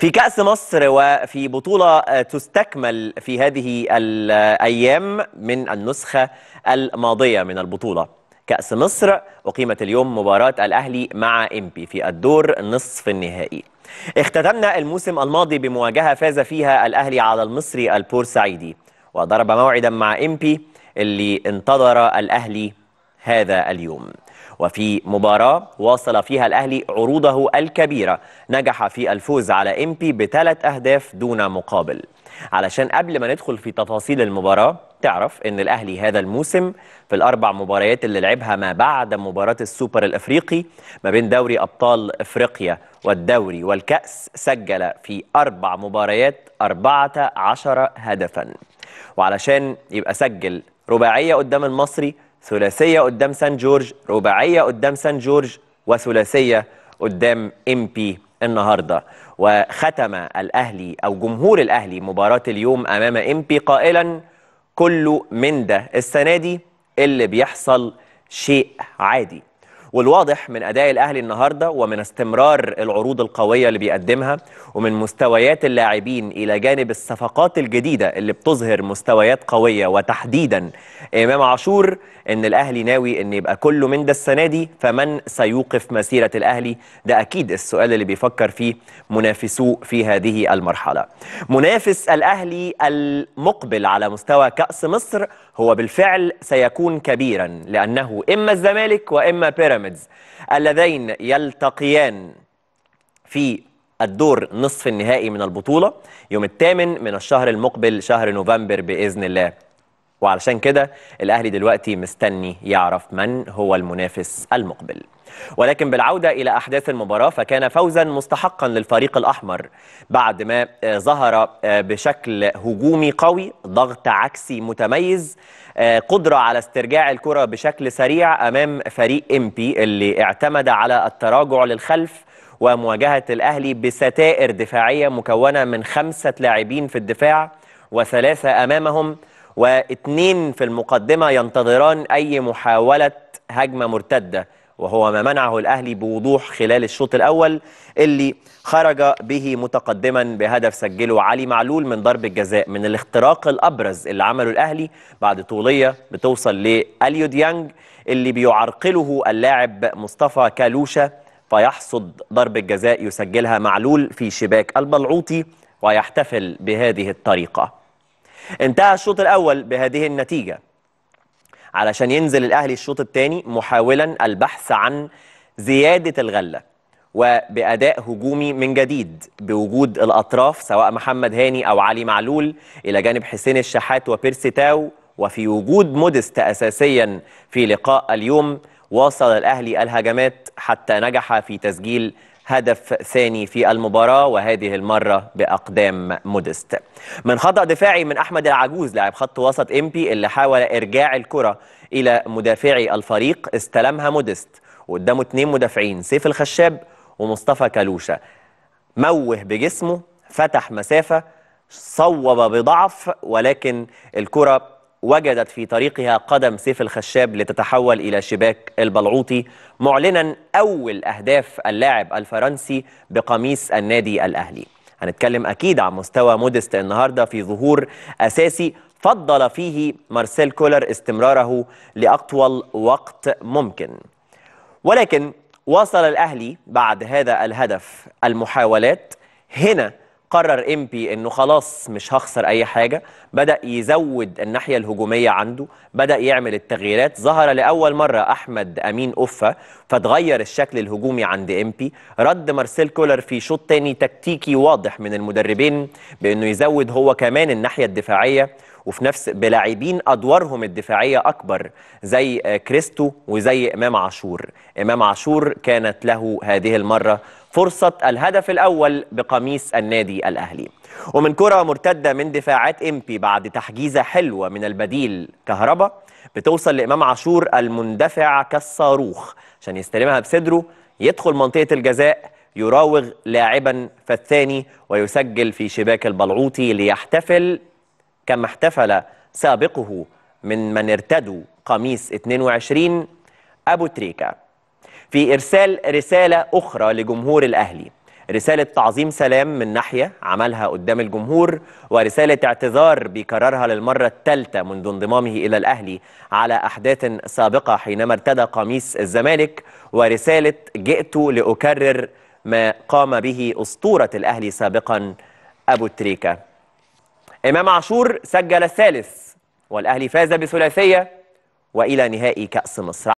في كأس مصر وفي بطولة آه، تستكمل في هذه الأيام من النسخة الماضية من البطولة كأس مصر أقيمت اليوم مباراة الأهلي مع إمبي في الدور نصف النهائي اختتمنا الموسم الماضي بمواجهة فاز فيها الأهلي على المصري البورسعيدي وضرب موعدا مع إمبي اللي انتظر الأهلي هذا اليوم وفي مباراة واصل فيها الأهلي عروضه الكبيرة نجح في الفوز على إمبي بثلاث أهداف دون مقابل علشان قبل ما ندخل في تفاصيل المباراة تعرف ان الاهلي هذا الموسم في الاربع مباريات اللي لعبها ما بعد مباراه السوبر الافريقي ما بين دوري ابطال افريقيا والدوري والكاس سجل في اربع مباريات 14 هدفا وعلشان يبقى سجل رباعيه قدام المصري ثلاثيه قدام سان جورج رباعيه قدام سان جورج وثلاثيه قدام ام بي النهارده وختم الاهلي او جمهور الاهلي مباراه اليوم امام ام بي قائلا كله من ده السنه دي اللي بيحصل شيء عادي والواضح من اداء الاهلي النهارده ومن استمرار العروض القويه اللي بيقدمها ومن مستويات اللاعبين الى جانب الصفقات الجديده اللي بتظهر مستويات قويه وتحديدا امام عاشور ان الاهلي ناوي ان يبقى كله من ده السنه دي فمن سيوقف مسيره الاهلي ده اكيد السؤال اللي بيفكر فيه منافسوه في هذه المرحله منافس الاهلي المقبل على مستوى كاس مصر هو بالفعل سيكون كبيرا لأنه إما الزمالك وإما بيراميدز اللذين يلتقيان في الدور نصف النهائي من البطولة يوم الثامن من الشهر المقبل شهر نوفمبر بإذن الله وعلشان كده الأهلي دلوقتي مستني يعرف من هو المنافس المقبل ولكن بالعودة إلى أحداث المباراة فكان فوزا مستحقا للفريق الأحمر بعد ما آه، ظهر آه، بشكل هجومي قوي ضغط عكسي متميز آه، قدرة على استرجاع الكرة بشكل سريع أمام فريق إمبي اللي اعتمد على التراجع للخلف ومواجهة الأهلي بستائر دفاعية مكونة من خمسة لاعبين في الدفاع وثلاثة أمامهم واثنين في المقدمة ينتظران أي محاولة هجمة مرتدة وهو ما منعه الأهلي بوضوح خلال الشوط الأول اللي خرج به متقدما بهدف سجله علي معلول من ضرب الجزاء من الاختراق الأبرز اللي عمله الأهلي بعد طولية بتوصل لأليو ديانج اللي بيعرقله اللاعب مصطفى كالوشا فيحصد ضرب الجزاء يسجلها معلول في شباك البلعوطي ويحتفل بهذه الطريقة انتهى الشوط الأول بهذه النتيجة علشان ينزل الأهلي الشوط الثاني محاولا البحث عن زيادة الغلة وبأداء هجومي من جديد بوجود الأطراف سواء محمد هاني أو علي معلول إلى جانب حسين الشحات وبيرسي تاو وفي وجود مودست أساسيا في لقاء اليوم واصل الأهلي الهجمات حتى نجح في تسجيل هدف ثاني في المباراة وهذه المرة بأقدام مودست من خطأ دفاعي من أحمد العجوز لاعب خط وسط إمبي اللي حاول إرجاع الكرة إلى مدافعي الفريق استلمها مودست وقدامه اثنين مدافعين سيف الخشاب ومصطفى كالوشة موه بجسمه فتح مسافة صوب بضعف ولكن الكرة وجدت في طريقها قدم سيف الخشاب لتتحول إلى شباك البلعوطي معلنا أول أهداف اللاعب الفرنسي بقميص النادي الأهلي هنتكلم أكيد عن مستوى مودست النهاردة في ظهور أساسي فضل فيه مارسيل كولر استمراره لأطول وقت ممكن ولكن واصل الأهلي بعد هذا الهدف المحاولات هنا قرر امبي انه خلاص مش هخسر اي حاجه بدا يزود الناحيه الهجوميه عنده بدا يعمل التغييرات ظهر لاول مره احمد امين اوفا فتغير الشكل الهجومي عند امبي رد مارسيل كولر في شوط تاني تكتيكي واضح من المدربين بانه يزود هو كمان الناحيه الدفاعيه وفي نفس بلاعبين ادوارهم الدفاعيه اكبر زي كريستو وزي امام عاشور امام عاشور كانت له هذه المره فرصة الهدف الأول بقميص النادي الأهلي ومن كرة مرتدة من دفاعات إمبي بعد تحجيزة حلوة من البديل كهربا بتوصل لإمام عاشور المندفع كالصاروخ عشان يستلمها بصدره يدخل منطقة الجزاء يراوغ لاعبا فالثاني ويسجل في شباك البلعوطي ليحتفل كما احتفل سابقه من من ارتدوا قميص 22 أبو تريكة في إرسال رسالة أخرى لجمهور الأهلي رسالة تعظيم سلام من ناحية عملها قدام الجمهور ورسالة اعتذار بيكررها للمرة الثالثة منذ انضمامه إلى الأهلي على أحداث سابقة حينما ارتدى قميص الزمالك ورسالة جئت لأكرر ما قام به أسطورة الأهلي سابقا أبو تريكة إمام عاشور سجل الثالث والأهلي فاز بثلاثية وإلى نهائي كأس مصر